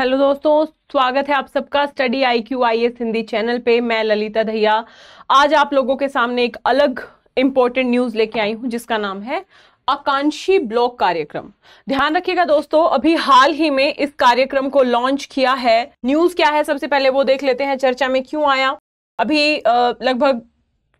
hello दोस्तों स्वागत है आप सबका study I Q I S Hindi channel पे मैं ललिता दहिया आज आप लोगों के सामने एक अलग इम्पोर्टेंट न्यूज़ लेके आई हूँ जिसका नाम है आकांक्षी ब्लॉक कार्यक्रम ध्यान रखिएगा दोस्तों अभी हाल ही में इस कार्यक्रम को लॉन्च किया है न्यूज़ क्या है सबसे पहले वो देख लेते हैं चर्चा में क्यों आया अभी लगभग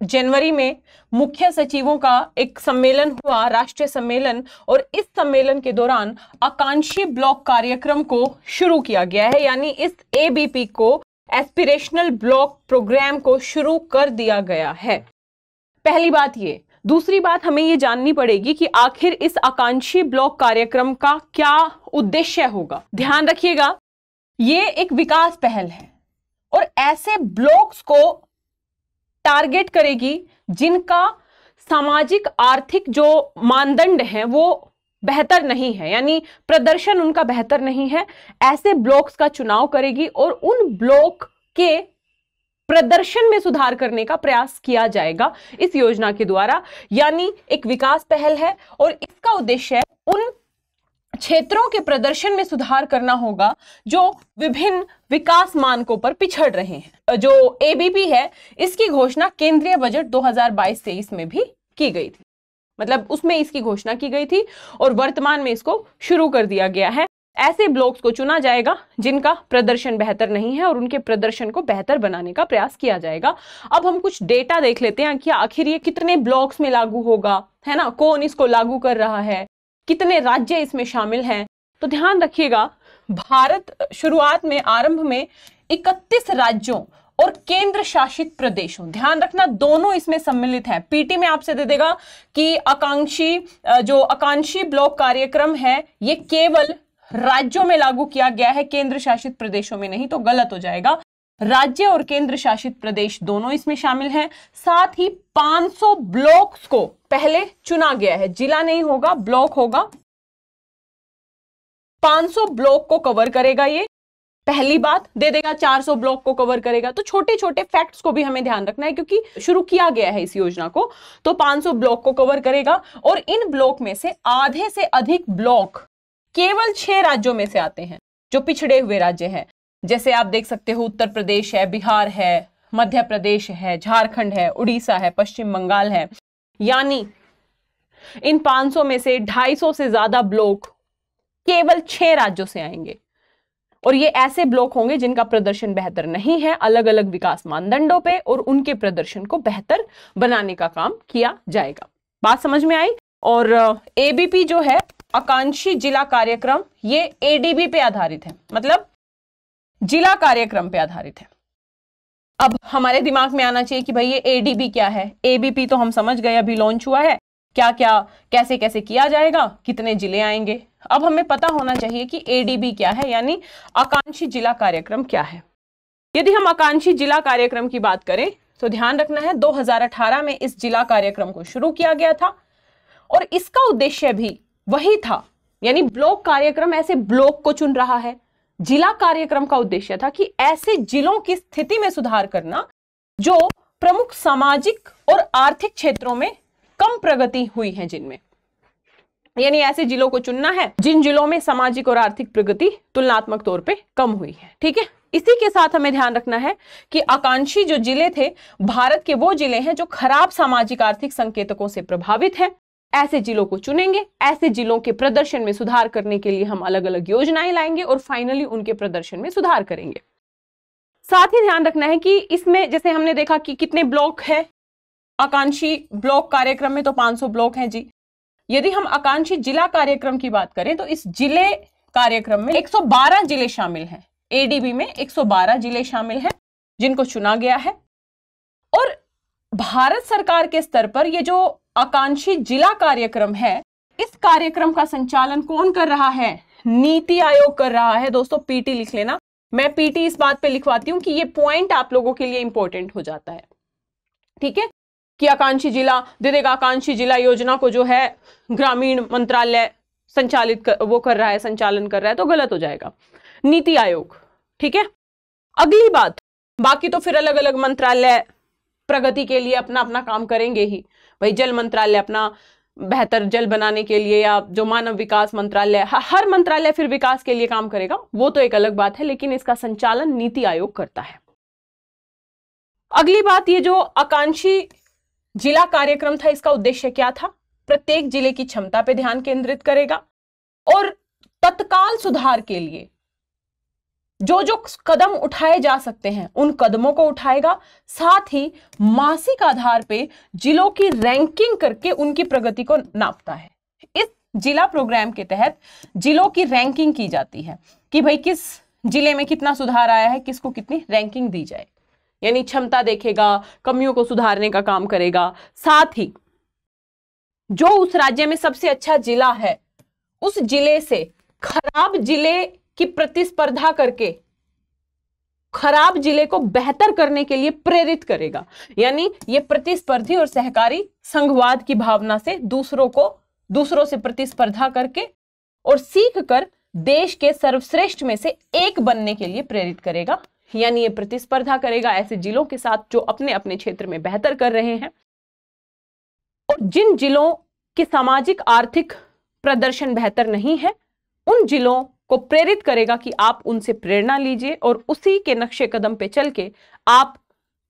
जनवरी में मुख्य सचिवों का एक सम्मेलन हुआ राष्ट्रीय सम्मेलन और इस सम्मेलन के दौरान आकांक्षी ब्लॉक कार्यक्रम को शुरू किया गया है यानी इस एबीपी को एस्पिरेशनल ब्लॉक प्रोग्राम को शुरू कर दिया गया है पहली बात ये दूसरी बात हमें ये जाननी पड़ेगी कि आखिर इस आकांक्षी ब्लॉक कार्यक्रम का क्या उद्देश्य होगा ध्यान रखिएगा ये एक विकास पहल है और ऐसे ब्लॉक्स को टारगेट करेगी जिनका सामाजिक आर्थिक जो मानदंड है वो बेहतर नहीं है यानी प्रदर्शन उनका बेहतर नहीं है ऐसे ब्लॉक्स का चुनाव करेगी और उन ब्लॉक के प्रदर्शन में सुधार करने का प्रयास किया जाएगा इस योजना के द्वारा यानी एक विकास पहल है और इसका उद्देश्य है उन क्षेत्रों के प्रदर्शन में सुधार करना होगा जो विभिन्न विकास मानकों पर पिछड़ रहे हैं जो एबीपी है इसकी घोषणा केंद्रीय बजट 2022-23 में भी की गई थी मतलब उसमें इसकी घोषणा की गई थी और वर्तमान में इसको शुरू कर दिया गया है ऐसे ब्लॉक्स को चुना जाएगा जिनका प्रदर्शन बेहतर नहीं है और उनके प्रदर्शन को बेहतर बनाने का प्रयास किया जाएगा अब हम कुछ डेटा देख लेते हैं कि आखिर ये कितने ब्लॉक्स में लागू होगा है ना कौन इसको लागू कर रहा है कितने राज्य इसमें शामिल हैं तो ध्यान रखिएगा भारत शुरुआत में आरंभ में 31 राज्यों और केंद्र शासित प्रदेशों ध्यान रखना दोनों इसमें सम्मिलित है पीटी में आपसे दे देगा कि आकांक्षी जो आकांक्षी ब्लॉक कार्यक्रम है ये केवल राज्यों में लागू किया गया है केंद्र शासित प्रदेशों में नहीं तो गलत हो जाएगा राज्य और केंद्र शासित प्रदेश दोनों इसमें शामिल हैं साथ ही 500 ब्लॉक्स को पहले चुना गया है जिला नहीं होगा ब्लॉक होगा 500 ब्लॉक को कवर करेगा ये पहली बात दे देगा 400 ब्लॉक को कवर करेगा तो छोटे छोटे फैक्ट्स को भी हमें ध्यान रखना है क्योंकि शुरू किया गया है इस योजना को तो 500 ब्लॉक को कवर करेगा और इन ब्लॉक में से आधे से अधिक ब्लॉक केवल छह राज्यों में से आते हैं जो पिछड़े हुए राज्य हैं जैसे आप देख सकते हो उत्तर प्रदेश है बिहार है मध्य प्रदेश है झारखंड है उड़ीसा है पश्चिम बंगाल है यानी इन 500 में से 250 से ज्यादा ब्लॉक केवल छह राज्यों से आएंगे और ये ऐसे ब्लॉक होंगे जिनका प्रदर्शन बेहतर नहीं है अलग अलग विकास मानदंडों पे और उनके प्रदर्शन को बेहतर बनाने का काम किया जाएगा बात समझ में आई और एबीपी जो है आकांक्षी जिला कार्यक्रम ये एडीबी पे आधारित है मतलब जिला कार्यक्रम पे आधारित है अब हमारे दिमाग में आना चाहिए कि भाई ये एडीबी क्या है एबीपी तो हम समझ गए अभी लॉन्च हुआ है क्या क्या कैसे कैसे किया जाएगा कितने जिले आएंगे अब हमें पता होना चाहिए कि एडीबी क्या है यानी आकांक्षी जिला कार्यक्रम क्या है यदि हम आकांक्षी जिला कार्यक्रम की बात करें तो ध्यान रखना है 2018 में इस जिला कार्यक्रम को शुरू किया गया था और इसका उद्देश्य भी वही था यानी ब्लॉक कार्यक्रम ऐसे ब्लॉक को चुन रहा है जिला कार्यक्रम का उद्देश्य था कि ऐसे जिलों की स्थिति में सुधार करना जो प्रमुख सामाजिक और आर्थिक क्षेत्रों में कम प्रगति हुई है जिनमें यानी ऐसे जिलों को चुनना है जिन जिलों में सामाजिक और आर्थिक प्रगति तुलनात्मक तौर पे कम हुई है ठीक है इसी के साथ हमें ध्यान रखना है कि आकांक्षी जो जिले थे भारत के वो जिले हैं जो खराब सामाजिक आर्थिक संकेतकों से प्रभावित हैं ऐसे जिलों को चुनेंगे ऐसे जिलों के प्रदर्शन में सुधार करने के लिए हम अलग अलग योजनाएं लाएंगे और फाइनली उनके प्रदर्शन में सुधार करेंगे साथ ही ध्यान रखना है कि इसमें जैसे हमने देखा कि कितने ब्लॉक है आकांक्षी ब्लॉक कार्यक्रम में तो 500 ब्लॉक हैं जी यदि हम आकांक्षी जिला कार्यक्रम की बात करें तो इस जिले कार्यक्रम में 112 जिले शामिल हैं एडीबी में 112 जिले शामिल हैं जिनको चुना गया है और भारत सरकार के स्तर पर ये जो आकांक्षी जिला कार्यक्रम है इस कार्यक्रम का संचालन कौन कर रहा है नीति आयोग कर रहा है दोस्तों पीटी लिख लेना मैं पीटी इस बात पे लिखवाती हूँ कि ये पॉइंट आप लोगों के लिए इंपॉर्टेंट हो जाता है ठीक है कि आकांक्षी जिला दिदेगा आकांक्षी जिला योजना को जो है ग्रामीण मंत्रालय संचालित कर, वो कर रहा है संचालन कर रहा है तो गलत हो जाएगा नीति आयोग ठीक है अगली बात बाकी तो फिर अलग अलग मंत्रालय प्रगति के लिए अपना अपना काम करेंगे ही भाई जल मंत्रालय अपना बेहतर जल बनाने के लिए या जो मानव विकास मंत्रालय हर मंत्रालय फिर विकास के लिए काम करेगा वो तो एक अलग बात है लेकिन इसका संचालन नीति आयोग करता है अगली बात ये जो आकांक्षी जिला कार्यक्रम था इसका उद्देश्य क्या था प्रत्येक जिले की क्षमता पर ध्यान केंद्रित करेगा और तत्काल सुधार के लिए जो जो कदम उठाए जा सकते हैं उन कदमों को उठाएगा साथ ही मासिक आधार पे जिलों की रैंकिंग करके उनकी प्रगति को नापता है इस जिला प्रोग्राम के तहत जिलों की रैंकिंग की जाती है कि भाई किस जिले में कितना सुधार आया है किसको कितनी रैंकिंग दी जाए यानी क्षमता देखेगा कमियों को सुधारने का काम करेगा साथ ही जो उस राज्य में सबसे अच्छा जिला है उस जिले से खराब जिले कि प्रतिस्पर्धा करके खराब जिले को बेहतर करने के लिए प्रेरित करेगा यानी ये प्रतिस्पर्धी और सहकारी संघवाद की भावना से दूसरों को दूसरों से प्रतिस्पर्धा करके और सीख कर देश के सर्वश्रेष्ठ में से एक बनने के लिए प्रेरित करेगा यानी ये प्रतिस्पर्धा करेगा ऐसे जिलों के साथ जो अपने अपने क्षेत्र में बेहतर कर रहे हैं और जिन जिलों के सामाजिक आर्थिक प्रदर्शन बेहतर नहीं है उन जिलों को प्रेरित करेगा कि आप उनसे प्रेरणा लीजिए और उसी के नक्शे कदम पे चल के आप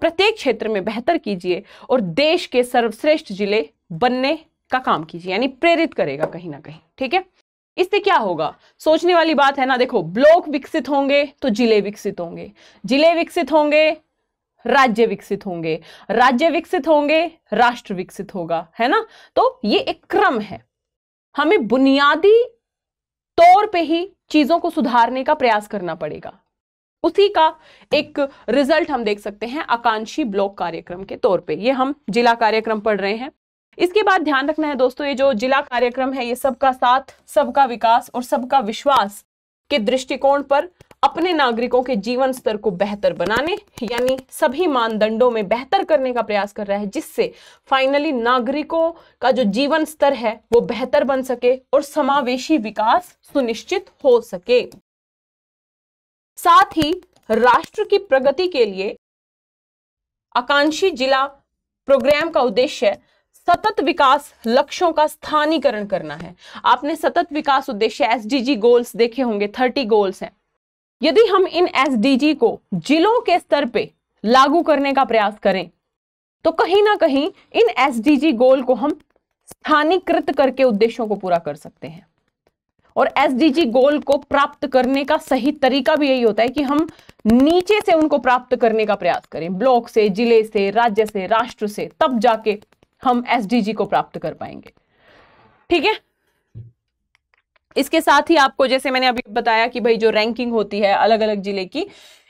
प्रत्येक क्षेत्र में बेहतर कीजिए और देश के सर्वश्रेष्ठ जिले बनने का काम कीजिए यानी प्रेरित करेगा कहीं ना कहीं ठीक है इससे क्या होगा सोचने वाली बात है ना देखो ब्लॉक विकसित होंगे तो जिले विकसित होंगे जिले विकसित होंगे राज्य विकसित होंगे राज्य विकसित होंगे राष्ट्र विकसित होगा है ना तो ये एक क्रम है हमें बुनियादी तौर पे ही चीज़ों को सुधारने का प्रयास करना पड़ेगा उसी का एक रिजल्ट हम देख सकते हैं आकांक्षी ब्लॉक कार्यक्रम के तौर पे ये हम जिला कार्यक्रम पढ़ रहे हैं इसके बाद ध्यान रखना है दोस्तों ये जो जिला कार्यक्रम है ये सबका साथ सबका विकास और सबका विश्वास के दृष्टिकोण पर अपने नागरिकों के जीवन स्तर को बेहतर बनाने यानी सभी मानदंडों में बेहतर करने का प्रयास कर रहा है जिससे फाइनली नागरिकों का जो जीवन स्तर है वो बेहतर बन सके और समावेशी विकास सुनिश्चित हो सके साथ ही राष्ट्र की प्रगति के लिए आकांक्षी जिला प्रोग्राम का उद्देश्य सतत विकास लक्ष्यों का स्थानीकरण करना है आपने सतत विकास उद्देश्य एसडीजी गोल्स देखे होंगे थर्टी गोल्स हैं यदि हम इन एसडीजी को जिलों के स्तर पे लागू करने का प्रयास करें तो कहीं ना कहीं इन एसडीजी गोल को हम स्थानीकृत करके उद्देश्यों को पूरा कर सकते हैं और एसडीजी गोल को प्राप्त करने का सही तरीका भी यही होता है कि हम नीचे से उनको प्राप्त करने का प्रयास करें ब्लॉक से जिले से राज्य से राष्ट्र से तब जाके हम एसडीजी को प्राप्त कर पाएंगे ठीक है इसके साथ ही आपको जैसे मैंने अभी बताया कि भाई जो रैंकिंग होती है अलग अलग जिले की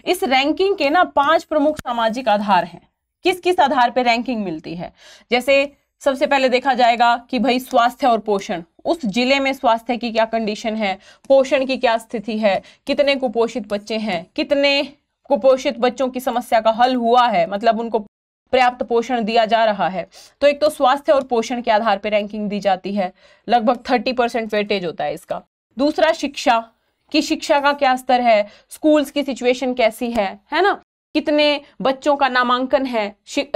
इस रैंकिंग के ना पांच प्रमुख सामाजिक आधार हैं किस किस आधार पर रैंकिंग मिलती है जैसे सबसे पहले देखा जाएगा कि भाई स्वास्थ्य और पोषण उस जिले में स्वास्थ्य की क्या कंडीशन है पोषण की क्या स्थिति है कितने कुपोषित बच्चे हैं कितने कुपोषित बच्चों की समस्या का हल हुआ है मतलब उनको पर्याप्त पोषण दिया जा रहा है तो एक तो स्वास्थ्य और पोषण के आधार पर रैंकिंग दी जाती है लगभग थर्टी परसेंट वेटेज होता है इसका दूसरा शिक्षा कि शिक्षा का क्या स्तर है स्कूल्स की सिचुएशन कैसी है है ना कितने बच्चों का नामांकन है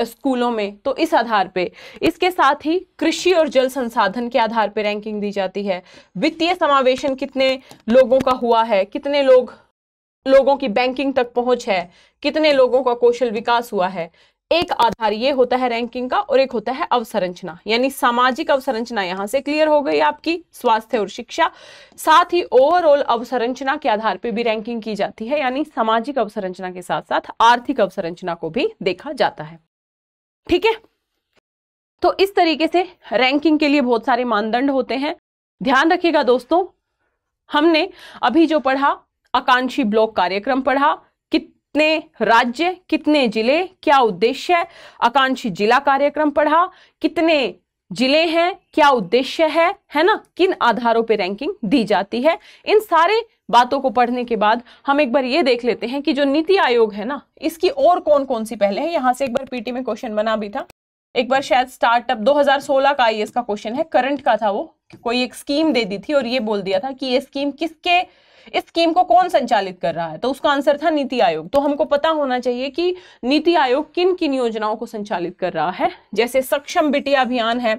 स्कूलों में तो इस आधार पे इसके साथ ही कृषि और जल संसाधन के आधार पर रैंकिंग दी जाती है वित्तीय समावेशन कितने लोगों का हुआ है कितने लोग लोगों की बैंकिंग तक पहुंच है कितने लोगों का कौशल विकास हुआ है एक आधार ये होता है रैंकिंग का और एक होता है अवसंरचना यानी सामाजिक अवसंरचना यहां से क्लियर हो गई आपकी स्वास्थ्य और शिक्षा साथ ही ओवरऑल अवसंरचना के आधार पर भी रैंकिंग की जाती है यानी सामाजिक अवसंरचना के साथ साथ आर्थिक अवसंरचना को भी देखा जाता है ठीक है तो इस तरीके से रैंकिंग के लिए बहुत सारे मानदंड होते हैं ध्यान रखिएगा दोस्तों हमने अभी जो पढ़ा आकांक्षी ब्लॉक कार्यक्रम पढ़ा कितने राज्य कितने जिले क्या उद्देश्य है आकांक्षी जिला कार्यक्रम पढ़ा कितने जिले हैं क्या उद्देश्य है है ना किन आधारों पे रैंकिंग दी जाती है इन सारे बातों को पढ़ने के बाद हम एक बार ये देख लेते हैं कि जो नीति आयोग है ना इसकी और कौन कौन सी पहले है यहाँ से एक बार पीटी में क्वेश्चन बना भी था एक बार शायद स्टार्टअप 2016 का आईएस इसका क्वेश्चन है करंट का था वो कोई एक स्कीम दे दी थी और ये बोल दिया था कि ये स्कीम किसके इस स्कीम को कौन संचालित कर रहा है तो उसका आंसर था नीति आयोग तो हमको पता होना चाहिए कि नीति आयोग किन किन योजनाओं को संचालित कर रहा है जैसे सक्षम बिटिया अभियान है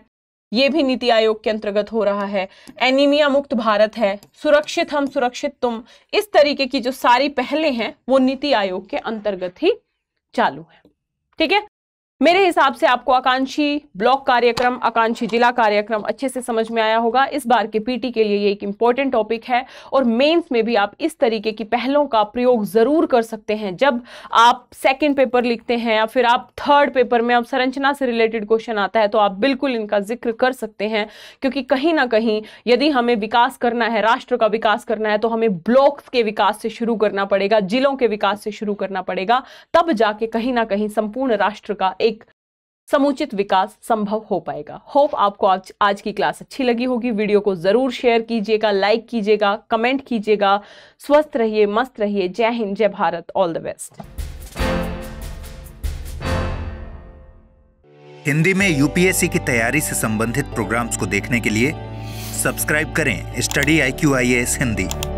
ये भी नीति आयोग के अंतर्गत हो रहा है एनीमिया मुक्त भारत है सुरक्षित हम सुरक्षित तुम इस तरीके की जो सारी पहले हैं वो नीति आयोग के अंतर्गत ही चालू है ठीक है मेरे हिसाब से आपको आकांक्षी ब्लॉक कार्यक्रम आकांक्षी जिला कार्यक्रम अच्छे से समझ में आया होगा इस बार के पीटी के लिए ये एक इंपॉर्टेंट टॉपिक है और मेंस में भी आप इस तरीके की पहलों का प्रयोग ज़रूर कर सकते हैं जब आप सेकेंड पेपर लिखते हैं या फिर आप थर्ड पेपर में आप संरचना से रिलेटेड क्वेश्चन आता है तो आप बिल्कुल इनका जिक्र कर सकते हैं क्योंकि कहीं ना कहीं यदि हमें विकास करना है राष्ट्र का विकास करना है तो हमें ब्लॉक्स के विकास से शुरू करना पड़ेगा जिलों के विकास से शुरू करना पड़ेगा तब जाके कहीं ना कहीं संपूर्ण राष्ट्र का एक समुचित विकास संभव हो पाएगा होप आपको आज आज की क्लास अच्छी लगी होगी वीडियो को ज़रूर शेयर कीजिएगा लाइक कीजिएगा कमेंट कीजिएगा स्वस्थ रहिए मस्त रहिए जय हिंद जय Bharat all the best Hindi में यूपीएससी की तैयारी से संबंधित प्रोग्राम्स को देखने के लिए सब्सक्राइब करें study I Q I S Hindi